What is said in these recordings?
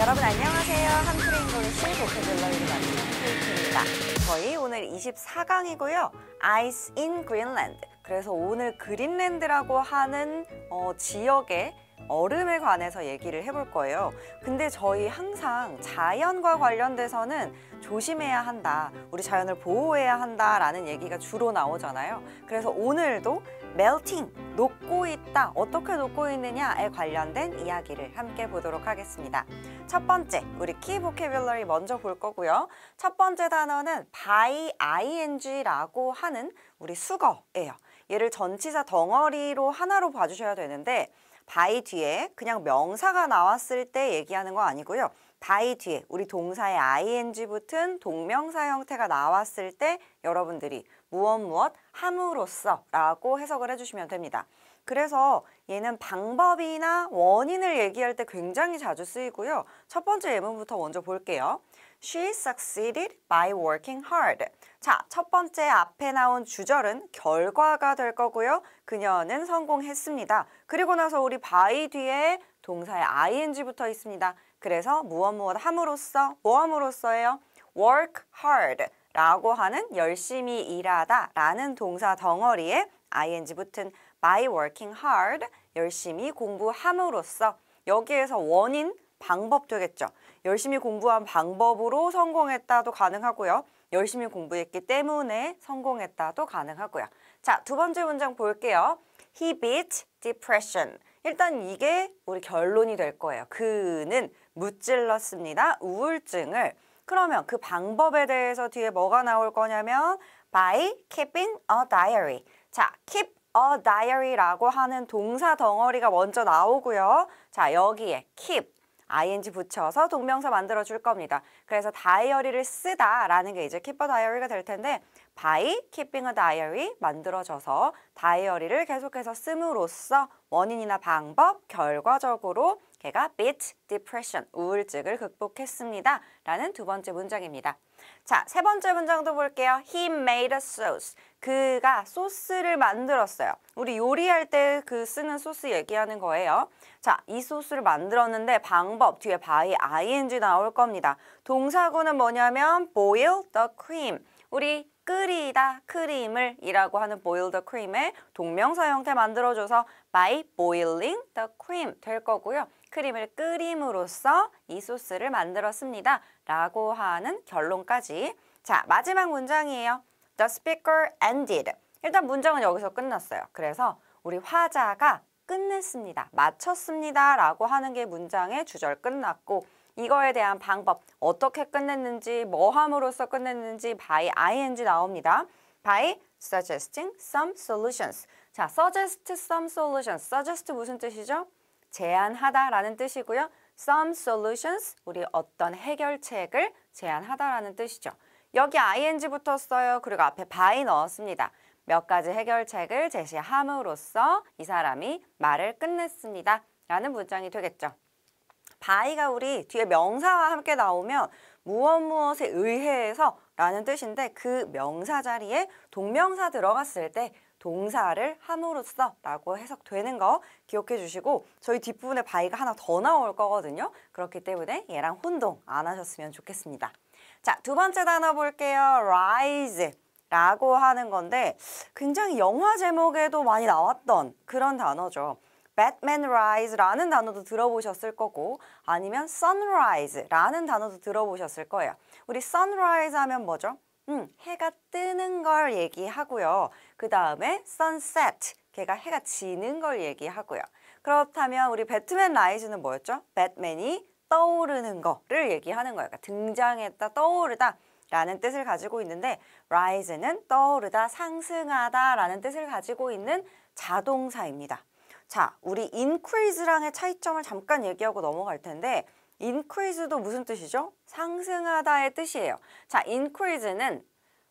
여러분 안녕하세요. 함프레인걸스 보케블러인 만입니다 저희 오늘 24강이고요. 아이스 인 그린랜드. 그래서 오늘 그린랜드라고 하는 어, 지역의 얼음에 관해서 얘기를 해볼 거예요. 근데 저희 항상 자연과 관련돼서는 조심해야 한다, 우리 자연을 보호해야 한다라는 얘기가 주로 나오잖아요. 그래서 오늘도 멜팅, 녹고 있다, 어떻게 녹고 있느냐에 관련된 이야기를 함께 보도록 하겠습니다. 첫 번째, 우리 키 보케뷸러리 먼저 볼 거고요. 첫 번째 단어는 by ing라고 하는 우리 수거예요. 얘를 전치사 덩어리로 하나로 봐주셔야 되는데 by 뒤에 그냥 명사가 나왔을 때 얘기하는 거 아니고요. by 뒤에 우리 동사에 ing 붙은 동명사 형태가 나왔을 때 여러분들이 무엇 무엇 함으로써 라고 해석을 해주시면 됩니다. 그래서 얘는 방법이나 원인을 얘기할 때 굉장히 자주 쓰이고요. 첫 번째 예문부터 먼저 볼게요. She succeeded by working hard. 자, 첫 번째 앞에 나온 주절은 결과가 될 거고요. 그녀는 성공했습니다. 그리고 나서 우리 바 y 뒤에 동사의 ing 붙어 있습니다. 그래서 무엇 무엇 함으로써, 뭐 함으로써예요? work hard 라고 하는 열심히 일하다 라는 동사 덩어리에 ing 붙은 by working hard 열심히 공부함으로써 여기에서 원인, 방법 되겠죠. 열심히 공부한 방법으로 성공했다도 가능하고요. 열심히 공부했기 때문에 성공했다도 가능하고요. 자, 두 번째 문장 볼게요. He beat depression. 일단 이게 우리 결론이 될 거예요. 그는 무찔렀습니다. 우울증을. 그러면 그 방법에 대해서 뒤에 뭐가 나올 거냐면 by keeping a diary. 자, keep a diary라고 하는 동사 덩어리가 먼저 나오고요. 자, 여기에 keep ing 붙여서 동명사 만들어 줄 겁니다. 그래서 다이어리를 쓰다라는 게 이제 keep a diary가 될 텐데 by keeping a diary 만들어져서 다이어리를 계속해서 씀으로써 원인이나 방법, 결과적으로 걔가 beat depression, 우울증을 극복했습니다. 라는 두 번째 문장입니다. 자, 세 번째 문장도 볼게요. He made a sauce. 그가 소스를 만들었어요. 우리 요리할 때 그 쓰는 소스 얘기하는 거예요. 자, 이 소스를 만들었는데 방법 뒤에 by ing 나올 겁니다. 동사구는 뭐냐면 boil the cream. 우리 끓이다 크림을 이라고 하는 boil the cream의 동명사 형태 만들어줘서 by boiling the cream 될 거고요. 크림을 끓임으로써 이 소스를 만들었습니다. 라고 하는 결론까지. 자, 마지막 문장이에요. The speaker ended. 일단 문장은 여기서 끝났어요. 그래서 우리 화자가 끝냈습니다. 마쳤습니다. 라고 하는 게 문장의 주절 끝났고 이거에 대한 방법, 어떻게 끝냈는지, 뭐 함으로써 끝냈는지 by ing 나옵니다. by suggesting some solutions. 자, suggest some solutions. suggest 무슨 뜻이죠? 제안하다라는 뜻이고요. Some solutions, 우리 어떤 해결책을 제안하다라는 뜻이죠. 여기 ing 붙었어요. 그리고 앞에 by 넣었습니다. 몇 가지 해결책을 제시함으로써 이 사람이 말을 끝냈습니다. 라는 문장이 되겠죠. by가 우리 뒤에 명사와 함께 나오면 무엇 무엇에 의해서 라는 뜻인데 그 명사 자리에 동명사 들어갔을 때 동사를 함으로써 라고 해석되는 거 기억해 주시고 저희 뒷부분에 바이가 하나 더 나올 거거든요. 그렇기 때문에 얘랑 혼동 안 하셨으면 좋겠습니다. 자, 두 번째 단어 볼게요. rise. 라고 하는 건데 굉장히 영화 제목에도 많이 나왔던 그런 단어죠. Batman Rise라는 단어도 들어보셨을 거고 아니면 Sunrise라는 단어도 들어보셨을 거예요. 우리 Sunrise 하면 뭐죠? 음, 해가 뜨는 걸 얘기하고요. 그 다음에 sunset, 걔가 해가 지는 걸 얘기하고요. 그렇다면 우리 배트맨 라이즈는 뭐였죠? 배트맨이 떠오르는 거를 얘기하는 거예요. 그러니까 등장했다, 떠오르다 라는 뜻을 가지고 있는데 rise는 떠오르다, 상승하다 라는 뜻을 가지고 있는 자동사입니다. 자, 우리 increase랑의 차이점을 잠깐 얘기하고 넘어갈 텐데 인크리즈도 무슨 뜻이죠? 상승하다의 뜻이에요. 자, 인크리즈는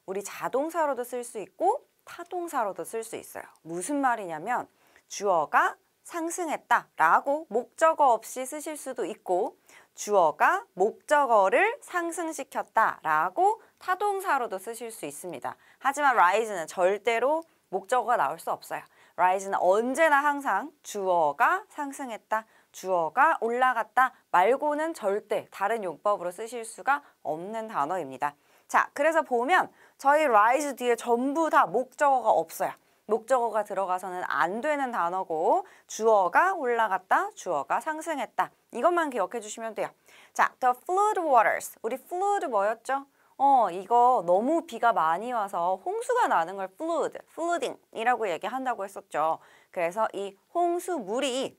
우리 자동사로도 쓸 수 있고 타동사로도 쓸 수 있어요. 무슨 말이냐면 주어가 상승했다 라고 목적어 없이 쓰실 수도 있고 주어가 목적어를 상승시켰다 라고 타동사로도 쓰실 수 있습니다. 하지만 rise는 절대로 목적어가 나올 수 없어요. rise는 언제나 항상 주어가 상승했다 주어가 올라갔다 말고는 절대 다른 용법으로 쓰실 수가 없는 단어입니다. 자, 그래서 보면 저희 rise 뒤에 전부 다 목적어가 없어요. 목적어가 들어가서는 안 되는 단어고 주어가 올라갔다, 주어가 상승했다. 이것만 기억해 주시면 돼요. 자, the flood waters. 우리 flood 뭐였죠? 어, 이거 너무 비가 많이 와서 홍수가 나는 걸 flood, flooding이라고 얘기한다고 했었죠. 그래서 이 홍수물이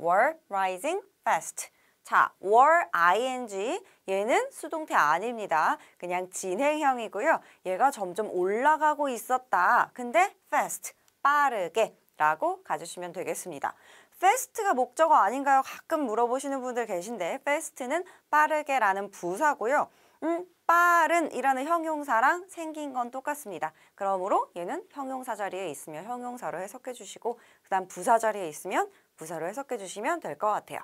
were rising fast. 자, were ing 얘는 수동태 아닙니다. 그냥 진행형이고요. 얘가 점점 올라가고 있었다. 근데 fast, 빠르게 라고 가주시면 되겠습니다. fast가 목적어 아닌가요? 가끔 물어보시는 분들 계신데 fast는 빠르게라는 부사고요. 음, 빠른이라는 형용사랑 생긴 건 똑같습니다. 그러므로 얘는 형용사 자리에 있으면 형용사로 해석해 주시고 그 다음 부사 자리에 있으면 부사로 해석해 주시면 될 것 같아요.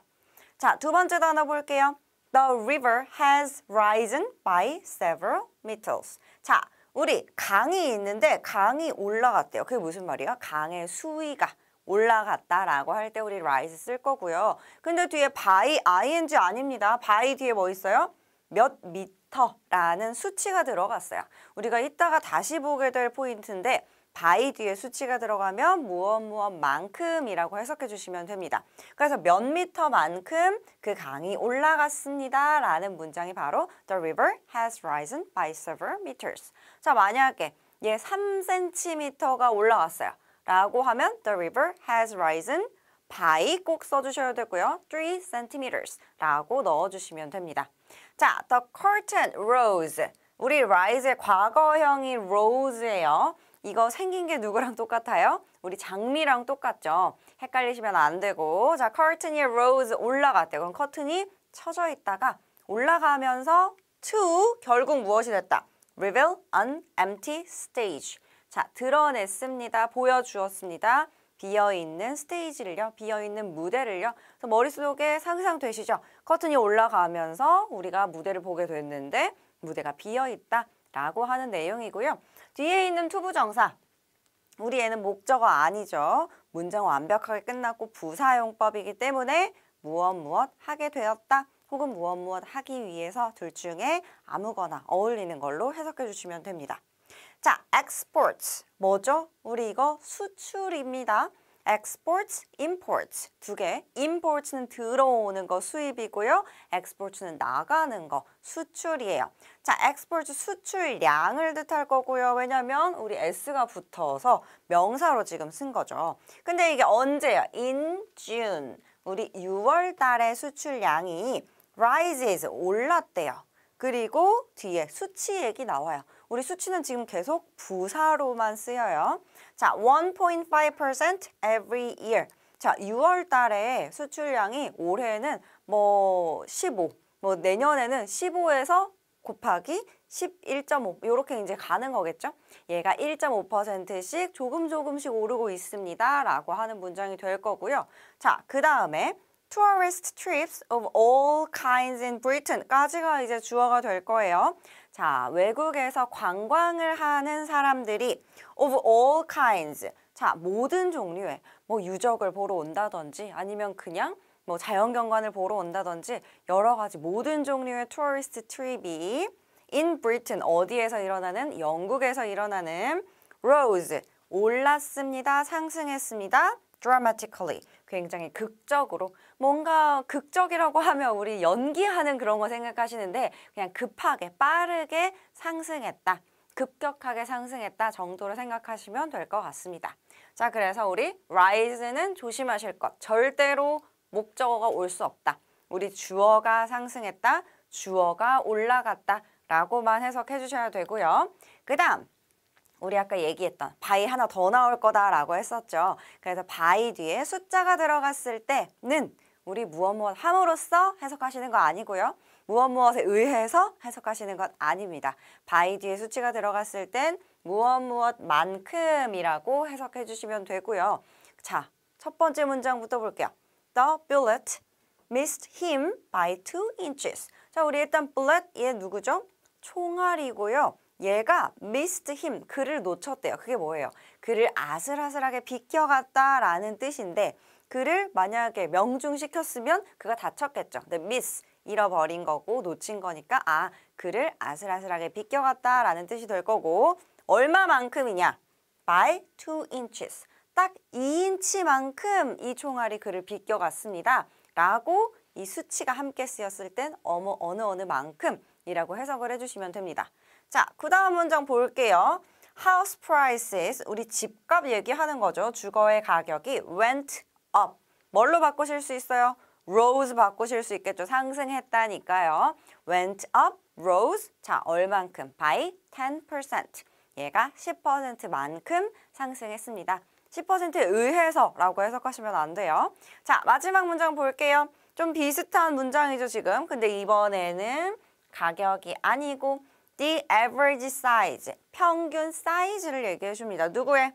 자, 두 번째 단어 볼게요. The river has risen by several meters. 자, 우리 강이 있는데 강이 올라갔대요. 그게 무슨 말이야? 강의 수위가 올라갔다라고 할 때 우리 rise 쓸 거고요. 근데 뒤에 by ing 아닙니다. by 뒤에 뭐 있어요? 몇 미터라는 수치가 들어갔어요. 우리가 이따가 다시 보게 될 포인트인데 바이 뒤에 수치가 들어가면 무엇 무엇만큼이라고 해석해 주시면 됩니다. 그래서 몇 미터만큼 그 강이 올라갔습니다. 라는 문장이 바로 The river has risen by several meters. 자, 만약에 얘 3cm가 올라갔어요. 라고 하면 The river has risen by 꼭 써주셔야 되고요. 3cm 라고 넣어주시면 됩니다. 자, The curtain rose. 우리 rise의 과거형이 rose예요. 이거 생긴 게 누구랑 똑같아요? 우리 장미랑 똑같죠. 헷갈리시면 안 되고 자, 커튼이 rose 올라갔대요. 그럼 커튼이 쳐져 있다가 올라가면서 to 결국 무엇이 됐다? reveal an empty stage. 자, 드러냈습니다. 보여주었습니다. 비어있는 스테이지를요. 비어있는 무대를요. 그래서 머릿속에 상상되시죠? 커튼이 올라가면서 우리가 무대를 보게 됐는데 무대가 비어있다 라고 하는 내용이고요. 뒤에 있는 투부정사. 우리 애는 목적어 아니죠. 문장 완벽하게 끝났고 부사용법이기 때문에 무엇 무엇 하게 되었다. 혹은 무엇 무엇 하기 위해서 둘 중에 아무거나 어울리는 걸로 해석해 주시면 됩니다. 자, exports. 뭐죠? 우리 이거 수출입니다. exports, imports 두 개. imports는 들어오는 거 수입이고요. exports는 나가는 거 수출이에요. 자, export 수출량을 뜻할 거고요. 왜냐면 우리 s가 붙어서 명사로 지금 쓴 거죠. 근데 이게 언제야? in June. 우리 6월 달에 수출량이 rises 올랐대요. 그리고 뒤에 수치 얘기 나와요. 우리 수치는 지금 계속 부사로만 쓰여요. 자, 1.5% every year. 자, 6월 달에 수출량이 올해는 뭐 15, 뭐 내년에는 15에서 곱하기 11.5 이렇게 이제 가는 거겠죠? 얘가 1.5%씩 조금 조금씩 오르고 있습니다. 라고 하는 문장이 될 거고요. 자, 그 다음에 tourist trips of all kinds in Britain 까지가 이제 주어가 될 거예요. 자, 외국에서 관광을 하는 사람들이 of all kinds. 자, 모든 종류의 뭐 유적을 보러 온다든지 아니면 그냥 뭐 자연경관을 보러 온다든지 여러 가지 모든 종류의 투어리스트 트립이 in Britain 어디에서 일어나는 영국에서 일어나는 rose 올랐습니다. 상승했습니다. dramatically 굉장히 극적으로 뭔가 극적이라고 하면 우리 연기하는 그런 거 생각하시는데 그냥 급하게 빠르게 상승했다 급격하게 상승했다 정도로 생각하시면 될 것 같습니다 자 그래서 우리 rise는 조심하실 것 절대로 목적어가 올 수 없다 우리 주어가 상승했다 주어가 올라갔다 라고만 해석해 주셔야 되고요 그 다음 우리 아까 얘기했던 바이 하나 더 나올 거다라고 했었죠. 그래서 바이 뒤에 숫자가 들어갔을 때는 우리 무엇 무엇 함으로써 해석하시는 거 아니고요. 무엇 무엇에 의해서 해석하시는 것 아닙니다. 바이 뒤에 수치가 들어갔을 땐 무엇 무엇만큼이라고 해석해 주시면 되고요. 자, 첫 번째 문장부터 볼게요. The bullet missed him by two inches. 자, 우리 일단 bullet얘 누구죠? 총알이고요. 얘가 missed him, 그를 놓쳤대요. 그게 뭐예요? 그를 아슬아슬하게 비껴갔다라는 뜻인데 그를 만약에 명중시켰으면 그가 다쳤겠죠. 근데 miss, 잃어버린 거고 놓친 거니까 아, 그를 아슬아슬하게 비껴갔다라는 뜻이 될 거고 얼마만큼이냐? by two inches. 딱 2인치만큼 이 총알이 그를 비껴갔습니다. 라고 이 수치가 함께 쓰였을 땐 어머 어느 어느 만큼이라고 해석을 해주시면 됩니다. 자, 그 다음 문장 볼게요. House prices, 우리 집값 얘기하는 거죠. 주거의 가격이 went up. 뭘로 바꾸실 수 있어요? rose 바꾸실 수 있겠죠. 상승했다니까요. went up, rose. 자, 얼만큼? by 10%. 얘가 10%만큼 상승했습니다. 10%에 의해서라고 해석하시면 안 돼요. 자, 마지막 문장 볼게요. 좀 비슷한 문장이죠, 지금. 근데 이번에는 가격이 아니고 the average size, 평균 사이즈를 얘기해 줍니다. 누구의?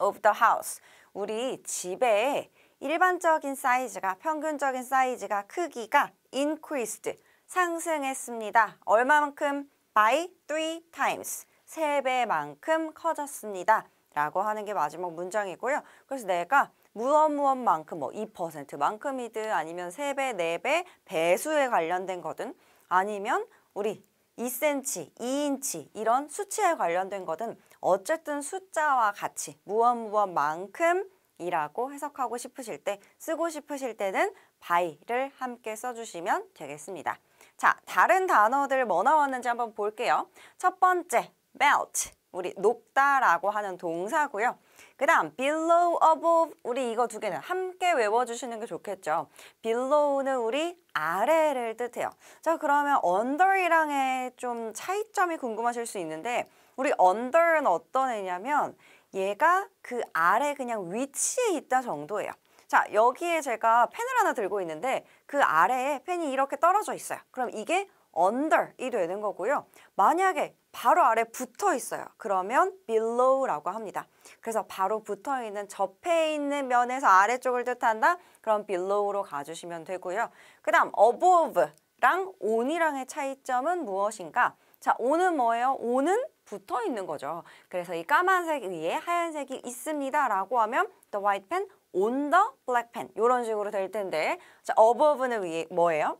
of the house. 우리 집에 일반적인 사이즈가, 평균적인 사이즈가, 크기가 increased, 상승했습니다. 얼마만큼? by three times, 세배만큼 커졌습니다. 라고 하는 게 마지막 문장이고요. 그래서 내가 무엇 무엇만큼 뭐 2%만큼이든 아니면 세배네배 네 배수에 관련된 거든 아니면 우리 2cm, 2인치 이런 수치에 관련된 것은 어쨌든 숫자와 같이 무엇무엇만큼이라고 해석하고 싶으실 때 쓰고 싶으실 때는 by를 함께 써주시면 되겠습니다. 자, 다른 단어들 뭐 나왔는지 한번 볼게요. 첫 번째, melt. 우리 높다라고 하는 동사고요. 그 다음 below, above 우리 이거 두 개는 함께 외워주시는 게 좋겠죠. below는 우리 아래를 뜻해요. 자 그러면 under이랑의 좀 차이점이 궁금하실 수 있는데 우리 under는 어떤 애냐면 얘가 그 아래 그냥 위치에 있다 정도예요. 자 여기에 제가 펜을 하나 들고 있는데 그 아래에 펜이 이렇게 떨어져 있어요. 그럼 이게 under이 되는 거고요. 만약에 바로 아래 붙어 있어요. 그러면 below라고 합니다. 그래서 바로 붙어 있는 접해 있는 면에서 아래쪽을 뜻한다. 그럼 below로 가주시면 되고요. 그 다음 above랑 on이랑의 차이점은 무엇인가? 자, on은 뭐예요? on은 붙어 있는 거죠. 그래서 이 까만색 위에 하얀색이 있습니다 라고 하면 the white pen on the black pen 이런 식으로 될 텐데 자, above는 위에 뭐예요?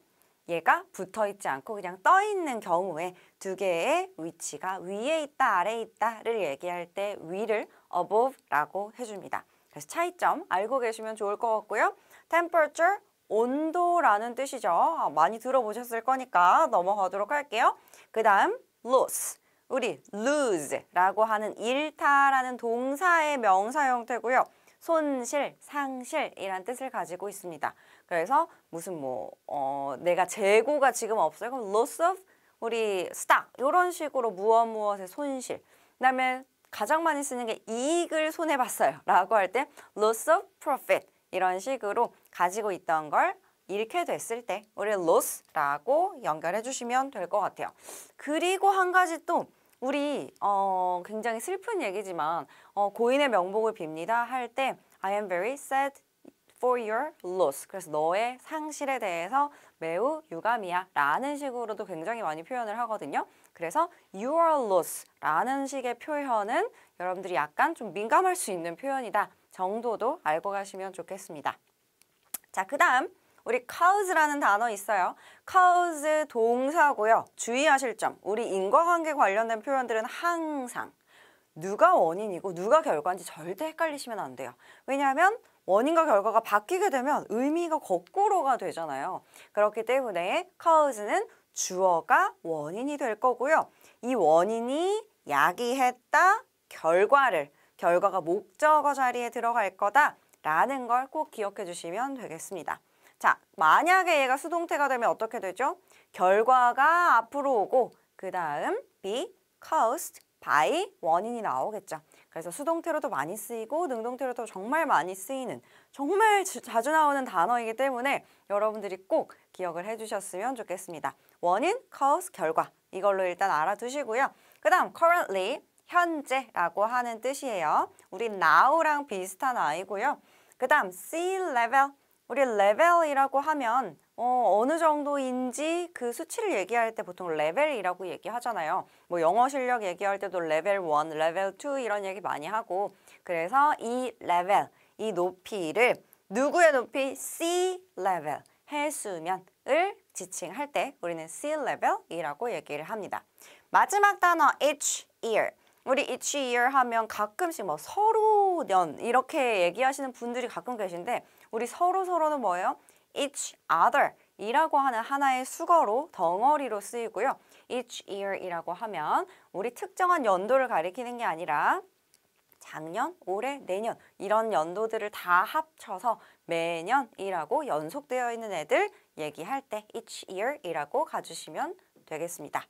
얘가 붙어 있지 않고 그냥 떠 있는 경우에 두 개의 위치가 위에 있다 아래에 있다를 얘기할 때 위를 above라고 해줍니다. 그래서 차이점 알고 계시면 좋을 것 같고요. temperature 온도라는 뜻이죠. 아, 많이 들어보셨을 거니까 넘어가도록 할게요. 그 다음 loss 우리 lose라고 하는 잃다라는 동사의 명사 형태고요. 손실, 상실이란 뜻을 가지고 있습니다. 그래서 무슨 뭐 어, 내가 재고가 지금 없어요. 그럼 loss of 우리 stock 이런 식으로 무엇 무엇의 손실. 그다음에 가장 많이 쓰는 게 이익을 손해 봤어요. 라고 할 때 loss of profit 이런 식으로 가지고 있던 걸 잃게 됐을 때 우리 loss라고 연결해 주시면 될 것 같아요. 그리고 한 가지 또 우리 어, 굉장히 슬픈 얘기지만 어, 고인의 명복을 빕니다 할 때 I am very sad for your loss. 그래서 너의 상실에 대해서 매우 유감이야 라는 식으로도 굉장히 많이 표현을 하거든요. 그래서 your loss 라는 식의 표현은 여러분들이 약간 좀 민감할 수 있는 표현이다 정도도 알고 가시면 좋겠습니다. 자, 그 다음 우리 cause라는 단어 있어요. cause 동사고요. 주의하실 점, 우리 인과관계 관련된 표현들은 항상 누가 원인이고 누가 결과인지 절대 헷갈리시면 안 돼요. 왜냐하면 원인과 결과가 바뀌게 되면 의미가 거꾸로가 되잖아요. 그렇기 때문에 cause는 주어가 원인이 될 거고요. 이 원인이 야기했다 결과를 결과가 목적어 자리에 들어갈 거다 라는 걸 꼭 기억해 주시면 되겠습니다. 자, 만약에 얘가 수동태가 되면 어떻게 되죠? 결과가 앞으로 오고 그 다음 be caused by 원인이 나오겠죠. 그래서 수동태로도 많이 쓰이고 능동태로도 정말 많이 쓰이는 정말 주, 자주 나오는 단어이기 때문에 여러분들이 꼭 기억을 해주셨으면 좋겠습니다. 원인, cause, 결과 이걸로 일단 알아두시고요. 그 다음 currently, 현재라고 하는 뜻이에요. 우리 now랑 비슷한 아이고요. 그 다음 C level, 우리 level이라고 하면 어, 어느 정도인지 그 수치를 얘기할 때 보통 레벨이라고 얘기하잖아요. 뭐 영어 실력 얘기할 때도 레벨 1, 레벨 2 이런 얘기 많이 하고 그래서 이 레벨, 이 높이를 누구의 높이? C 레벨, 해수면을 지칭할 때 우리는 C 레벨이라고 얘기를 합니다. 마지막 단어 each year. 우리 each year 하면 가끔씩 뭐 서로 서년 이렇게 얘기하시는 분들이 가끔 계신데 우리 서로 서로는 뭐예요? each other 이라고 하는 하나의 수거로 덩어리로 쓰이고요. each year 이라고 하면 우리 특정한 연도를 가리키는 게 아니라 작년, 올해, 내년 이런 연도들을 다 합쳐서 매년이라고 연속되어 있는 애들 얘기할 때 each year이라고 가주시면 되겠습니다.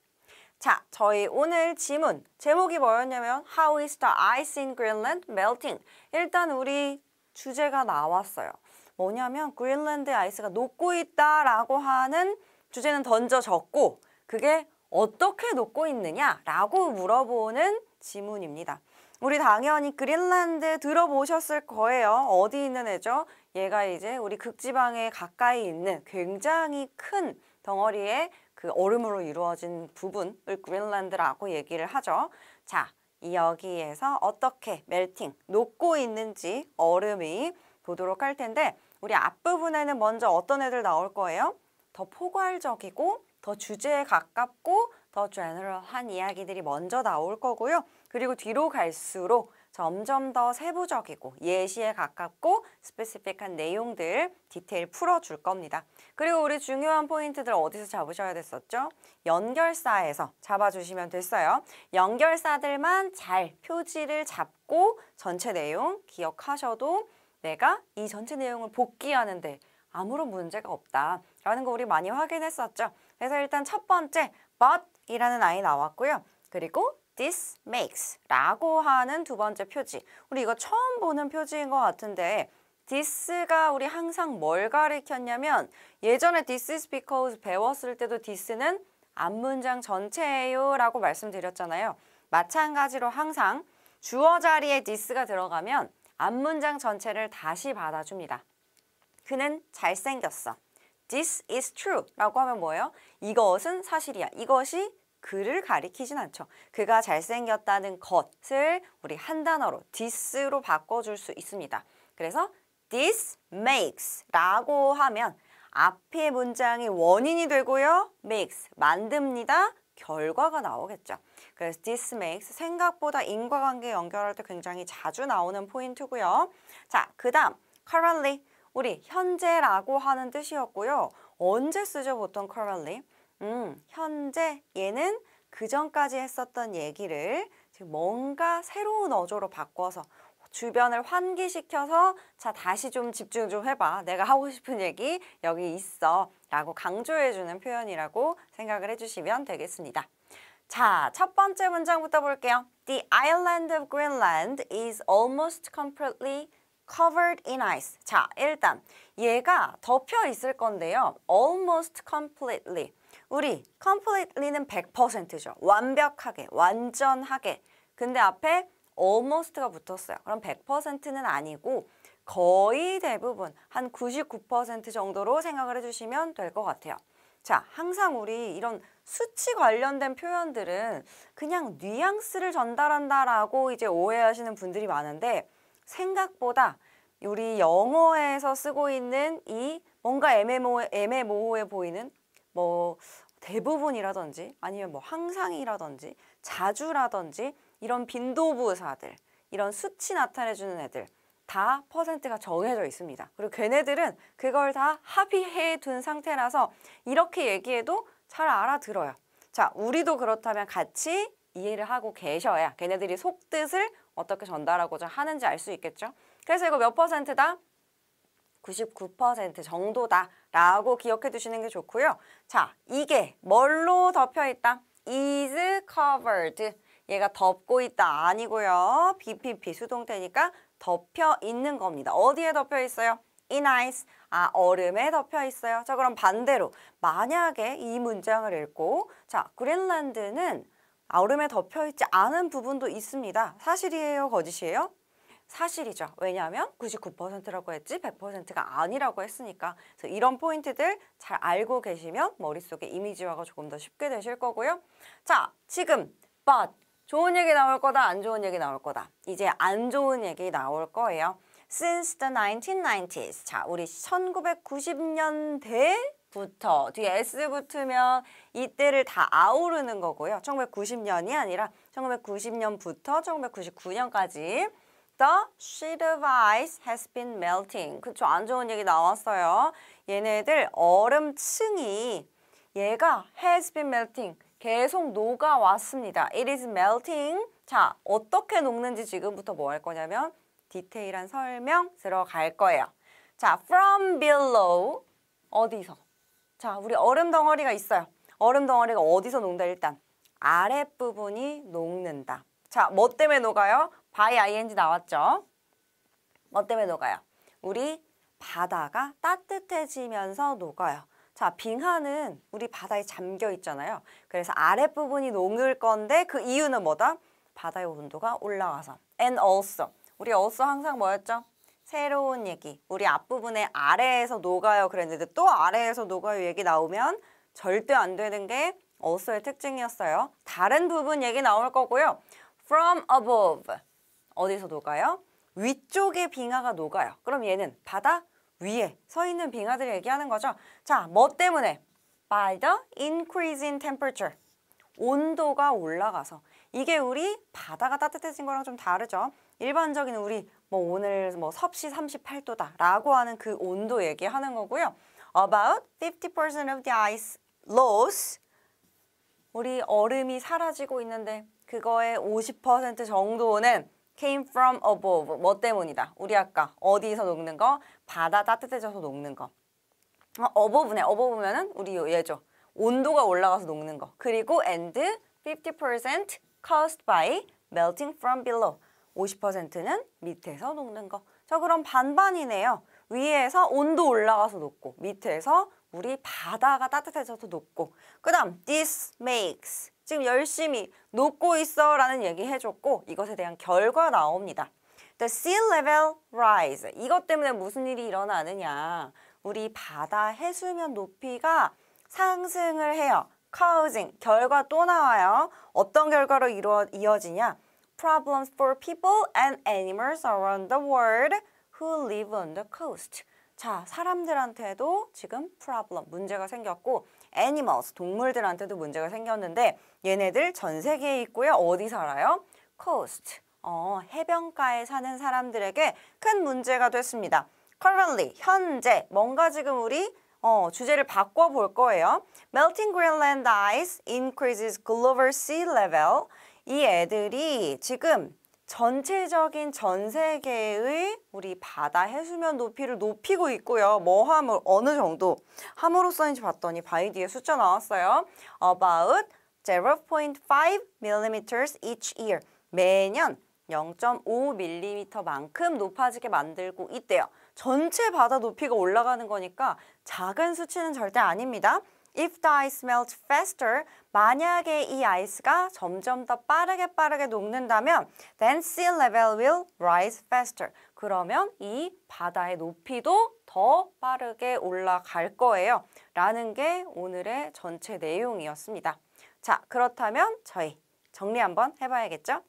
자, 저희 오늘 지문 제목이 뭐였냐면 How is the ice in Greenland melting? 일단 우리 주제가 나왔어요. 뭐냐면 그린랜드 아이스가 녹고 있다라고 하는 주제는 던져졌고 그게 어떻게 녹고 있느냐라고 물어보는 지문입니다. 우리 당연히 그린랜드 들어보셨을 거예요. 어디 있는 애죠? 얘가 이제 우리 극지방에 가까이 있는 굉장히 큰 덩어리의 그 얼음으로 이루어진 부분을 그린란드라고 얘기를 하죠. 자, 여기에서 어떻게 멜팅, 녹고 있는지 얼음이 보도록 할 텐데 우리 앞부분에는 먼저 어떤 애들 나올 거예요? 더 포괄적이고 더 주제에 가깝고 더 제너럴한 이야기들이 먼저 나올 거고요. 그리고 뒤로 갈수록 점점 더 세부적이고 예시에 가깝고 스페시픽한 내용들 디테일 풀어줄 겁니다. 그리고 우리 중요한 포인트들 어디서 잡으셔야 됐었죠? 연결사에서 잡아주시면 됐어요. 연결사들만 잘 표지를 잡고 전체 내용 기억하셔도 내가 이 전체 내용을 복기하는데 아무런 문제가 없다라는 거 우리 많이 확인했었죠. 그래서 일단 첫 번째 but이라는 아이 나왔고요. 그리고 this makes 라고 하는 두 번째 표지. 우리 이거 처음 보는 표지인 것 같은데 디스가 우리 항상 뭘 가리켰냐면 예전에 디스 스피커즈 배웠을 때도 디스는 앞문장 전체예요 라고 말씀드렸잖아요. 마찬가지로 항상 주어 자리에 디스가 들어가면 앞문장 전체를 다시 받아줍니다. 그는 잘생겼어. This is true 라고 하면 뭐예요? 이것은 사실이야. 이것이 그를 가리키진 않죠. 그가 잘생겼다는 것을 우리 한 단어로 this로 바꿔줄 수 있습니다. 그래서 this makes 라고 하면 앞의 문장이 원인이 되고요. makes 만듭니다. 결과가 나오겠죠. 그래서 this makes 생각보다 인과관계 연결할 때 굉장히 자주 나오는 포인트고요. 자, 그 다음 currently 우리 현재라고 하는 뜻이었고요. 언제 쓰죠 보통 currently? 음, 현재 얘는 그전까지 했었던 얘기를 지금 뭔가 새로운 어조로 바꿔서 주변을 환기시켜서 자 다시 좀 집중 좀 해봐 내가 하고 싶은 얘기 여기 있어 라고 강조해주는 표현이라고 생각을 해주시면 되겠습니다. 자, 첫 번째 문장부터 볼게요. The island of Greenland is almost completely covered in ice. 자, 일단 얘가 덮여 있을 건데요. almost completely. 우리 completely는 100%죠. 완벽하게, 완전하게. 근데 앞에 almost가 붙었어요. 그럼 100%는 아니고 거의 대부분 한 99% 정도로 생각을 해주시면 될 것 같아요. 자, 항상 우리 이런 수치 관련된 표현들은 그냥 뉘앙스를 전달한다라고 이제 오해하시는 분들이 많은데 생각보다 우리 영어에서 쓰고 있는 이 뭔가 애매모호, 애매모호해 보이는 뭐 대부분이라든지 아니면 뭐 항상이라든지 자주라든지 이런 빈도부사들, 이런 수치 나타내주는 애들 다 퍼센트가 정해져 있습니다. 그리고 걔네들은 그걸 다 합의해 둔 상태라서 이렇게 얘기해도 잘 알아들어요. 자, 우리도 그렇다면 같이 이해를 하고 계셔야 걔네들이 속뜻을 어떻게 전달하고자 하는지 알 수 있겠죠. 그래서 이거 몇 퍼센트다? 99% 정도다라고 기억해 두시는 게 좋고요. 자, 이게 뭘로 덮여 있다? is covered. 얘가 덮고 있다 아니고요. BPP 수동태니까 덮여 있는 겁니다. 어디에 덮여 있어요? in ice. 아, 얼음에 덮여 있어요. 자, 그럼 반대로 만약에 이 문장을 읽고 자, 그린란드는 아, 얼음에 덮여 있지 않은 부분도 있습니다. 사실이에요? 거짓이에요? 사실이죠. 왜냐하면 99%라고 했지 100%가 아니라고 했으니까 그래서 이런 포인트들 잘 알고 계시면 머릿속에 이미지화가 조금 더 쉽게 되실 거고요. 자, 지금 but 좋은 얘기 나올 거다, 안 좋은 얘기 나올 거다. 이제 안 좋은 얘기 나올 거예요. Since the 1990s. 자, 우리 1990년대부터 뒤에 S 붙으면 이때를 다 아우르는 거고요. 1990년이 아니라 1990년부터 1999년까지 The sheet of ice has been melting. 그쵸, 안 좋은 얘기 나왔어요. 얘네들 얼음층이 얘가 has been melting. 계속 녹아왔습니다. It is melting. 자, 어떻게 녹는지 지금부터 뭐 할 거냐면 디테일한 설명 들어갈 거예요. 자, from below. 어디서? 자, 우리 얼음 덩어리가 있어요. 얼음 덩어리가 어디서 녹는다 일단. 아랫부분이 녹는다. 자, 뭐 때문에 녹아요? by ing 나왔죠? 뭐 때문에 녹아요? 우리 바다가 따뜻해지면서 녹아요. 자, 빙하는 우리 바다에 잠겨 있잖아요. 그래서 아랫부분이 녹을 건데 그 이유는 뭐다? 바다의 온도가 올라와서. And also. 우리 also 항상 뭐였죠? 새로운 얘기. 우리 앞부분에 아래에서 녹아요 그랬는데 또 아래에서 녹아요 얘기 나오면 절대 안 되는 게 also의 특징이었어요. 다른 부분 얘기 나올 거고요. From above. 어디서 녹아요? 위쪽에 빙하가 녹아요. 그럼 얘는 바다 위에 서 있는 빙하들을 얘기하는 거죠. 자, 뭐 때문에? By the i n c r e a s in temperature. 온도가 올라가서. 이게 우리 바다가 따뜻해진 거랑 좀 다르죠. 일반적인 우리 뭐 오늘 뭐 섭씨 38도다라고 하는 그 온도 얘기하는 거고요. About 50% of the ice loss. 우리 얼음이 사라지고 있는데 그거의 50% 정도는 came from above. 뭐 때문이다. 우리 아까 어디서 녹는 거? 바다 따뜻해져서 녹는 거. 어, above네. above면은 우리 얘죠. 온도가 올라가서 녹는 거. 그리고 and 50% caused by melting from below. 50%는 밑에서 녹는 거. 자, 그럼 반반이네요. 위에서 온도 올라가서 녹고 밑에서 우리 바다가 따뜻해져서 녹고 그 다음 this makes 지금 열심히 놓고 있어 라는 얘기 해줬고 이것에 대한 결과 나옵니다. The sea level rise. 이것 때문에 무슨 일이 일어나느냐. 우리 바다 해수면 높이가 상승을 해요. causing. 결과 또 나와요. 어떤 결과로 이루어, 이어지냐. problems for people and animals around the world who live on the coast. 자, 사람들한테도 지금 problem, 문제가 생겼고 animals, 동물들한테도 문제가 생겼는데 얘네들 전 세계에 있고요. 어디 살아요? coast, 어, 해변가에 사는 사람들에게 큰 문제가 됐습니다. currently, 현재, 뭔가 지금 우리 어, 주제를 바꿔볼 거예요. Melting Greenland ice increases global sea level. 이 애들이 지금 전체적인 전 세계의 우리 바다 해수면 높이를 높이고 있고요. 뭐함을 어느 정도 함으로써인지 봤더니 바위 뒤에 숫자 나왔어요. About 0.5 millimeters each year. 매년 0.5mm만큼 높아지게 만들고 있대요. 전체 바다 높이가 올라가는 거니까 작은 수치는 절대 아닙니다. If the ice melts faster, 만약에 이 아이스가 점점 더 빠르게 빠르게 녹는다면 then sea level will rise faster. 그러면 이 바다의 높이도 더 빠르게 올라갈 거예요. 라는 게 오늘의 전체 내용이었습니다. 자, 그렇다면 저희 정리 한번 해봐야겠죠?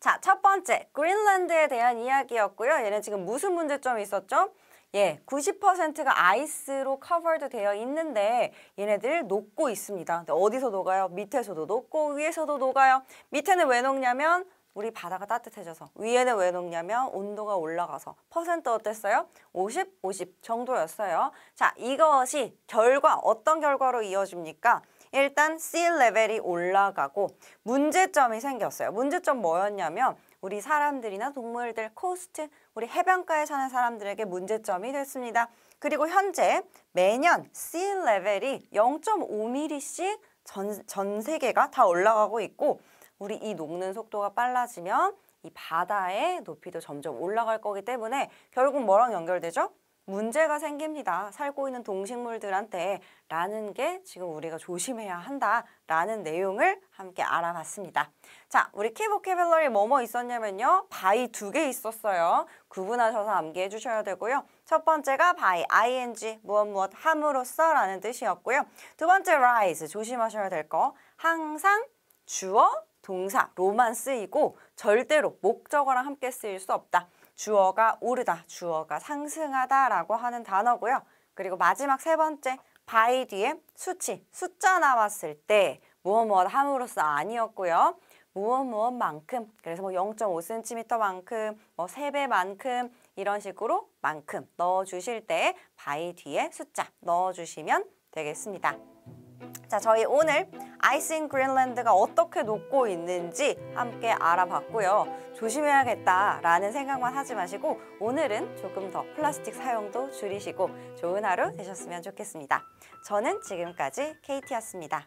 자, 첫 번째, 그린란드에 대한 이야기였고요. 얘는 지금 무슨 문제점이 있었죠? 예, 90%가 아이스로 커버드 되어 있는데 얘네들 녹고 있습니다. 어디서 녹아요? 밑에서도 녹고 위에서도 녹아요. 밑에는 왜 녹냐면 우리 바다가 따뜻해져서 위에는 왜 녹냐면 온도가 올라가서 퍼센트 어땠어요? 50, 50 정도였어요. 자, 이것이 결과 어떤 결과로 이어집니까? 일단 C 레벨이 올라가고 문제점이 생겼어요. 문제점 뭐였냐면 우리 사람들이나 동물들 코스트 우리 해변가에 사는 사람들에게 문제점이 됐습니다. 그리고 현재 매년 sea 레벨이 0.5mm씩 전, 전 세계가 다 올라가고 있고 우리 이 녹는 속도가 빨라지면 이 바다의 높이도 점점 올라갈 거기 때문에 결국 뭐랑 연결되죠? 문제가 생깁니다. 살고 있는 동식물들한테 라는 게 지금 우리가 조심해야 한다라는 내용을 함께 알아봤습니다. 자, 우리 키 보케벨러리 뭐뭐 있었냐면요. 바이 두 개 있었어요. 구분하셔서 암기해 주셔야 되고요. 첫 번째가 by, ing, 무엇 무엇 함으로써 라는 뜻이었고요. 두 번째 rise, 조심하셔야 될 거. 항상 주어, 동사, 로만 쓰이고 절대로 목적어랑 함께 쓰일 수 없다. 주어가 오르다, 주어가 상승하다라고 하는 단어고요. 그리고 마지막 세 번째 바이 뒤에 수치, 숫자 나왔을 때 무엇 무엇 함으로써 아니었고요. 무엇 무엇만큼, 그래서 뭐 0.5cm만큼, 뭐 3배만큼 이런 식으로 만큼 넣어주실 때 바이 뒤에 숫자 넣어주시면 되겠습니다. 자, 저희 오늘 아이싱 그린랜드가 어떻게 녹고 있는지 함께 알아봤고요. 조심해야겠다라는 생각만 하지 마시고 오늘은 조금 더 플라스틱 사용도 줄이시고 좋은 하루 되셨으면 좋겠습니다. 저는 지금까지 KT였습니다.